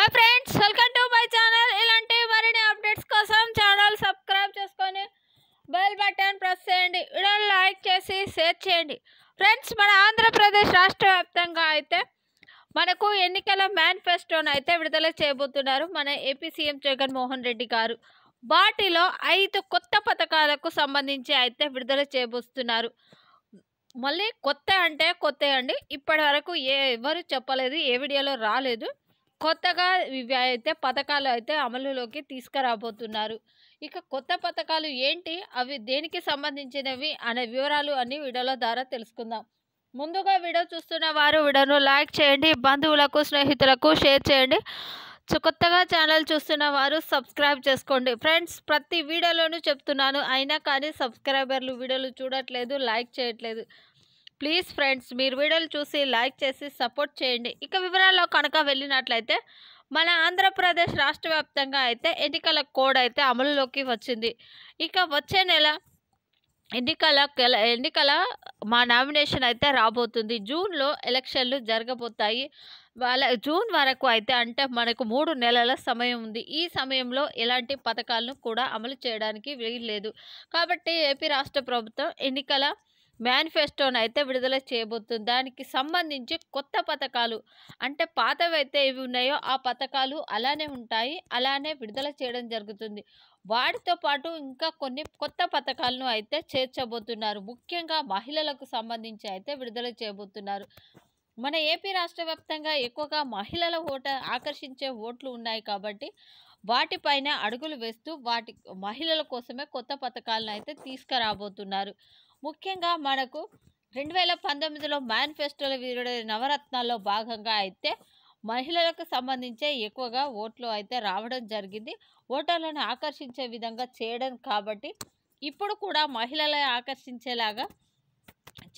hi friends welcome to my channel ఇలాంటి మరిన్ని updates కోసం ఛానల్ సబ్స్క్రైబ్ చేసుకొని బెల్ బటన్ ప్రెస్ చేయండి వీడియోని లైక్ చేసి షేర్ చేయండి ఫ్రెండ్స్ మన ఆంధ్రప్రదేశ్ రాష్ట్ర వ్యాప్తంగా అయితే మనకు ఎన్నికల మేనిఫెస్టోను అయితే విడుదల చేయబోతున్నారు మన ఏపీ సీఎం జగన్మోహన్ రెడ్డి గారు వాటిలో ఐదు కొత్త పథకాలకు సంబంధించి అయితే విడుదల చేయబోతున్నారు మళ్ళీ కొత్త అంటే కొత్త అండి ఇప్పటి వరకు ఏ ఎవరు చెప్పలేదు ఏ వీడియోలో రాలేదు కొత్తగా ఇవి అయితే పథకాలు అయితే అమలులోకి తీసుకురాబోతున్నారు ఇక కొత్త పథకాలు ఏంటి అవి దేనికి సంబంధించినవి అనే వివరాలు అన్ని వీడియోల ద్వారా తెలుసుకుందాం ముందుగా వీడియో చూస్తున్న వారు వీడియోను లైక్ చేయండి బంధువులకు స్నేహితులకు షేర్ చేయండి కొత్తగా ఛానల్ చూస్తున్న వారు సబ్స్క్రైబ్ చేసుకోండి ఫ్రెండ్స్ ప్రతి వీడియోలోనూ చెప్తున్నాను అయినా కానీ సబ్స్క్రైబర్లు వీడియోలు చూడట్లేదు లైక్ చేయట్లేదు ప్లీజ్ ఫ్రెండ్స్ మీరు వీడియోలు చూసి లైక్ చేసి సపోర్ట్ చేయండి ఇక వివరాల్లో కనుక వెళ్ళినట్లయితే మన ఆంధ్రప్రదేశ్ రాష్ట్ర వ్యాప్తంగా అయితే ఎన్నికల కోడ్ అయితే అమలులోకి వచ్చింది ఇక వచ్చే నెల ఎన్నికల ఎన్నికల మా నామినేషన్ అయితే రాబోతుంది జూన్లో ఎలక్షన్లు జరగబోతాయి వాళ్ళ జూన్ వరకు అయితే అంటే మనకు మూడు నెలల సమయం ఉంది ఈ సమయంలో ఎలాంటి పథకాలను కూడా అమలు చేయడానికి వీలు లేదు కాబట్టి ఏపీ రాష్ట్ర ప్రభుత్వం ఎన్నికల మేనిఫెస్టోను అయితే విడుదల చేయబోతుంది దానికి సంబంధించి కొత్త పథకాలు అంటే పాతవైతే ఇవి ఉన్నాయో ఆ పథకాలు అలానే ఉంటాయి అలానే విడుదల చేయడం జరుగుతుంది వాటితో పాటు ఇంకా కొన్ని కొత్త పథకాలను అయితే చేర్చబోతున్నారు ముఖ్యంగా మహిళలకు సంబంధించి అయితే విడుదల చేయబోతున్నారు మన ఏపీ రాష్ట్ర వ్యాప్తంగా ఎక్కువగా మహిళల ఓట ఆకర్షించే ఓట్లు ఉన్నాయి కాబట్టి వాటిపైన అడుగులు వేస్తూ వాటి మహిళల కోసమే కొత్త పథకాలను అయితే తీసుకురాబోతున్నారు ముఖ్యంగా మనకు రెండు వేల పంతొమ్మిదిలో మేనిఫెస్టోలో విడుదల నవరత్నాల్లో భాగంగా అయితే మహిళలకు సంబంధించే ఎక్కువగా ఓట్లు అయితే రావడం జరిగింది ఓటర్లను ఆకర్షించే విధంగా చేయడం కాబట్టి ఇప్పుడు కూడా మహిళల ఆకర్షించేలాగా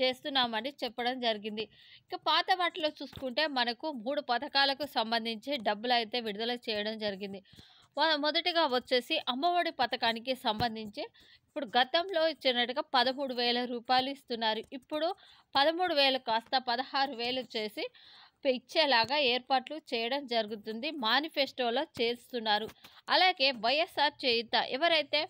చేస్తున్నామని చెప్పడం జరిగింది ఇక పాత వాటిలో చూసుకుంటే మనకు మూడు పథకాలకు సంబంధించి డబ్బులు అయితే విడుదల చేయడం జరిగింది మొదటిగా వచ్చేసి అమ్మఒడి పథకానికి సంబంధించి ఇప్పుడు గతంలో ఇచ్చినట్టుగా పదమూడు వేల రూపాయలు ఇస్తున్నారు ఇప్పుడు పదమూడు వేలు కాస్త పదహారు వేలు చేసి ఇచ్చేలాగా ఏర్పాట్లు చేయడం జరుగుతుంది మేనిఫెస్టోలో చేస్తున్నారు అలాగే వైఎస్ఆర్ చేయుత ఎవరైతే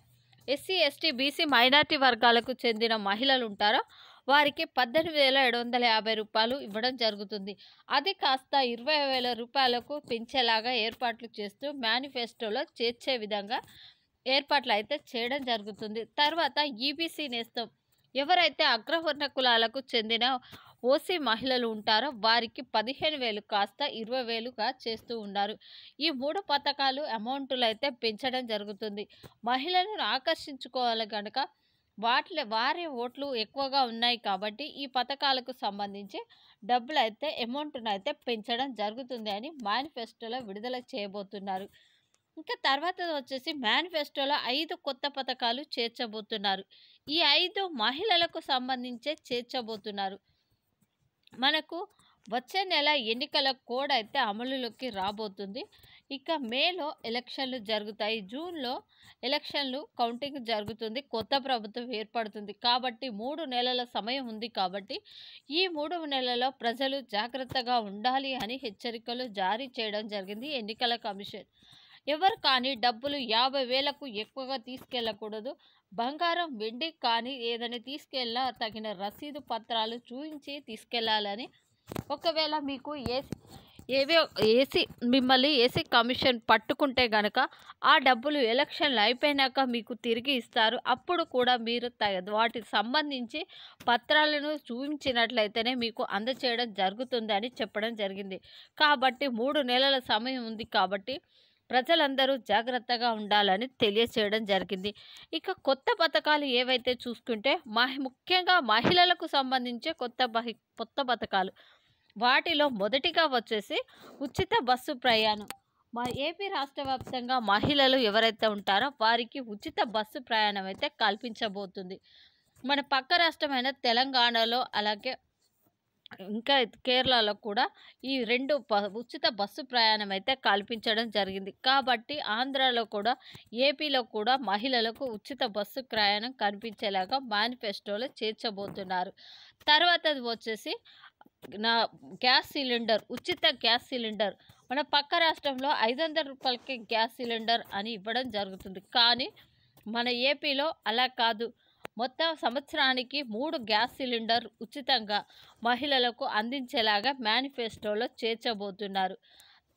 ఎస్సీ ఎస్టీ బీసీ మైనార్టీ వర్గాలకు చెందిన మహిళలు ఉంటారో వారికి పద్దెనిమిది వేల ఏడు వందల యాభై రూపాయలు ఇవ్వడం జరుగుతుంది అది కాస్త ఇరవై వేల రూపాయలకు పెంచేలాగా ఏర్పాట్లు చేస్తూ మేనిఫెస్టోలో చేర్చే విధంగా ఏర్పాట్లు అయితే చేయడం జరుగుతుంది తర్వాత ఈబీసీ e నేస్తం ఎవరైతే అగ్రవర్ణ కులాలకు చెందిన ఓసీ మహిళలు ఉంటారో వారికి పదిహేను వేలు కాస్త ఇరవై వేలుగా చేస్తూ ఉన్నారు ఈ మూడు పథకాలు అమౌంట్లు అయితే పెంచడం జరుగుతుంది మహిళలను ఆకర్షించుకోవాలి కనుక వాటి వారి ఓట్లు ఎక్కువగా ఉన్నాయి కాబట్టి ఈ పథకాలకు సంబంధించి డబ్బులు అయితే అమౌంట్ను అయితే పెంచడం జరుగుతుంది అని మేనిఫెస్టోలో విడుదల చేయబోతున్నారు ఇంకా తర్వాత వచ్చేసి మేనిఫెస్టోలో ఐదు కొత్త పథకాలు చేర్చబోతున్నారు ఈ ఐదు మహిళలకు సంబంధించే చేర్చబోతున్నారు మనకు వచ్చే నెల ఎన్నికల కోడ్ అయితే అమలులోకి రాబోతుంది ఇక మేలో ఎలక్షన్లు జరుగుతాయి జూన్లో ఎలక్షన్లు కౌంటింగ్ జరుగుతుంది కొత్త ప్రభుత్వం ఏర్పడుతుంది కాబట్టి మూడు నెలల సమయం ఉంది కాబట్టి ఈ మూడు నెలలో ప్రజలు జాగ్రత్తగా ఉండాలి అని హెచ్చరికలు జారీ చేయడం జరిగింది ఎన్నికల కమిషన్ ఎవరు కానీ డబ్బులు యాభై వేలకు ఎక్కువగా తీసుకెళ్ళకూడదు బంగారం వెండి కానీ ఏదైనా తీసుకెళ్ళినా తగిన రసీదు పత్రాలు చూపించి తీసుకెళ్ళాలని ఒకవేళ మీకు ఏ ఏవే ఏసీ మిమ్మల్ని ఏసీ కమిషన్ పట్టుకుంటే గనక ఆ డబ్బులు ఎలక్షన్లు అయిపోయినాక మీకు తిరిగి ఇస్తారు అప్పుడు కూడా మీరు వాటికి సంబంధించి పత్రాలను చూపించినట్లయితేనే మీకు అందచేయడం జరుగుతుందని చెప్పడం జరిగింది కాబట్టి మూడు నెలల సమయం ఉంది కాబట్టి ప్రజలందరూ జాగ్రత్తగా ఉండాలని తెలియచేయడం జరిగింది ఇక కొత్త పథకాలు ఏవైతే చూసుకుంటే మహి ముఖ్యంగా మహిళలకు సంబంధించే కొత్త కొత్త పథకాలు వాటిలో మొదటిగా వచ్చేసి ఉచిత బస్సు ప్రయాణం మా ఏపీ రాష్ట్ర వ్యాప్తంగా మహిళలు ఎవరైతే ఉంటారో వారికి ఉచిత బస్సు ప్రయాణం అయితే కల్పించబోతుంది మన పక్క రాష్ట్రమైన తెలంగాణలో అలాగే ఇంకా కేరళలో కూడా ఈ రెండు ఉచిత బస్సు ప్రయాణం అయితే కల్పించడం జరిగింది కాబట్టి ఆంధ్రాలో కూడా ఏపీలో కూడా మహిళలకు ఉచిత బస్సు ప్రయాణం కనిపించేలాగా మేనిఫెస్టోలో చేర్చబోతున్నారు తర్వాత వచ్చేసి నా గ్యాస్ సిలిండర్ ఉచిత గ్యాస్ సిలిండర్ మన పక్క రాష్ట్రంలో ఐదు వందల రూపాయలకి గ్యాస్ సిలిండర్ అని ఇవ్వడం జరుగుతుంది కానీ మన ఏపీలో అలా కాదు మొత్తం సంవత్సరానికి మూడు గ్యాస్ సిలిండర్ ఉచితంగా మహిళలకు అందించేలాగా మేనిఫెస్టోలో చేర్చబోతున్నారు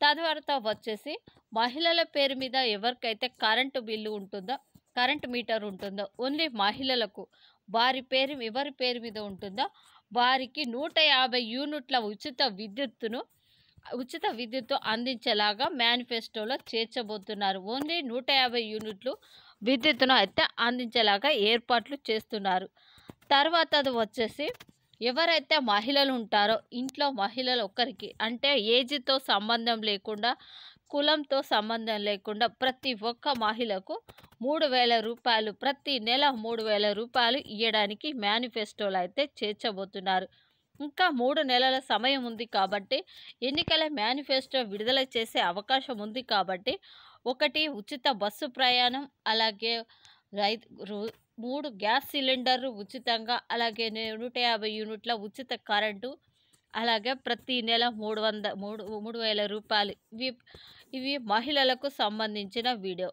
తద్వారా వచ్చేసి మహిళల పేరు మీద ఎవరికైతే కరెంటు బిల్లు ఉంటుందో కరెంటు మీటర్ ఉంటుందో ఓన్లీ మహిళలకు వారి పేరు ఎవరి పేరు మీద ఉంటుందో వారికి నూట యాభై యూనిట్ల ఉచిత విద్యుత్తును ఉచిత విద్యుత్తు అందించేలాగా మేనిఫెస్టోలో చేర్చబోతున్నారు ఓన్లీ నూట యాభై యూనిట్లు విద్యుత్తును అయితే అందించేలాగా ఏర్పాట్లు చేస్తున్నారు తర్వాత అది వచ్చేసి ఎవరైతే మహిళలు ఉంటారో ఇంట్లో మహిళలు ఒక్కరికి అంటే ఏజ్తో సంబంధం లేకుండా కులంతో సంబంధం లేకుండా ప్రతి ఒక్క మహిళకు మూడు వేల రూపాయలు ప్రతి నెల మూడు వేల రూపాయలు ఇవ్వడానికి మేనిఫెస్టోలు అయితే చేర్చబోతున్నారు ఇంకా మూడు నెలల సమయం ఉంది కాబట్టి ఎన్నికల మేనిఫెస్టో విడుదల చేసే అవకాశం ఉంది కాబట్టి ఒకటి ఉచిత బస్సు ప్రయాణం అలాగే రైతు మూడు గ్యాస్ సిలిండర్లు ఉచితంగా అలాగే నూట యాభై యూనిట్ల ఉచిత కరెంటు అలాగే ప్రతి నెల మూడు వంద మూడు మూడు వేల రూపాయలు ఇవి ఇవి మహిళలకు సంబంధించిన వీడియో